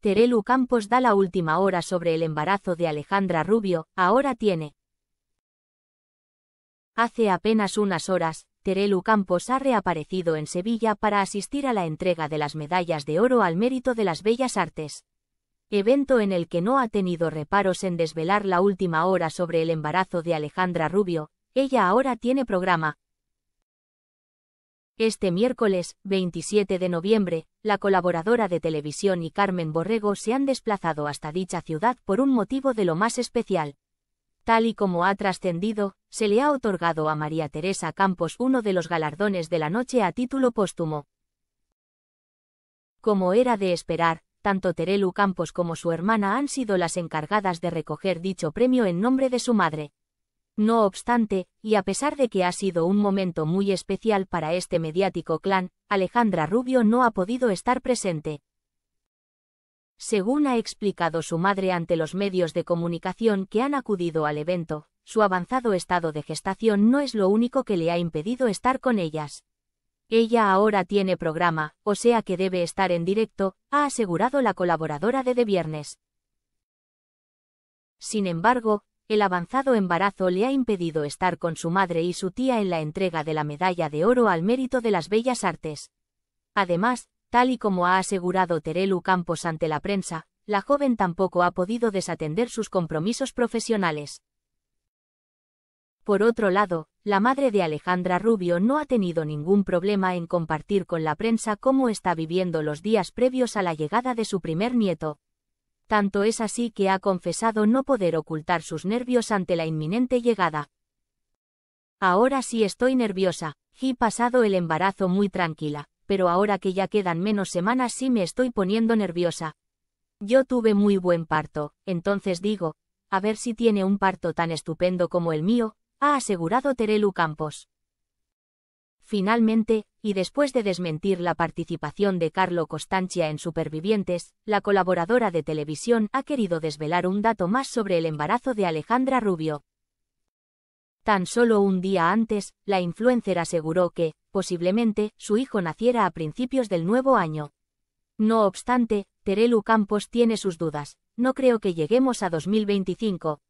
Terelu Campos da la última hora sobre el embarazo de Alejandra Rubio, ahora tiene. Hace apenas unas horas, Terelu Campos ha reaparecido en Sevilla para asistir a la entrega de las medallas de oro al mérito de las bellas artes. Evento en el que no ha tenido reparos en desvelar la última hora sobre el embarazo de Alejandra Rubio, ella ahora tiene programa, este miércoles, 27 de noviembre, la colaboradora de televisión y Carmen Borrego se han desplazado hasta dicha ciudad por un motivo de lo más especial. Tal y como ha trascendido, se le ha otorgado a María Teresa Campos uno de los galardones de la noche a título póstumo. Como era de esperar, tanto Terelu Campos como su hermana han sido las encargadas de recoger dicho premio en nombre de su madre. No obstante, y a pesar de que ha sido un momento muy especial para este mediático clan, Alejandra Rubio no ha podido estar presente. Según ha explicado su madre ante los medios de comunicación que han acudido al evento, su avanzado estado de gestación no es lo único que le ha impedido estar con ellas. Ella ahora tiene programa, o sea que debe estar en directo, ha asegurado la colaboradora de De Viernes. Sin embargo, el avanzado embarazo le ha impedido estar con su madre y su tía en la entrega de la medalla de oro al mérito de las bellas artes. Además, tal y como ha asegurado Terelu Campos ante la prensa, la joven tampoco ha podido desatender sus compromisos profesionales. Por otro lado, la madre de Alejandra Rubio no ha tenido ningún problema en compartir con la prensa cómo está viviendo los días previos a la llegada de su primer nieto tanto es así que ha confesado no poder ocultar sus nervios ante la inminente llegada. Ahora sí estoy nerviosa, he pasado el embarazo muy tranquila, pero ahora que ya quedan menos semanas sí me estoy poniendo nerviosa. Yo tuve muy buen parto, entonces digo, a ver si tiene un parto tan estupendo como el mío, ha asegurado Terelu Campos. Finalmente, y después de desmentir la participación de Carlo Costancia en Supervivientes, la colaboradora de televisión ha querido desvelar un dato más sobre el embarazo de Alejandra Rubio. Tan solo un día antes, la influencer aseguró que, posiblemente, su hijo naciera a principios del nuevo año. No obstante, Terelu Campos tiene sus dudas. No creo que lleguemos a 2025,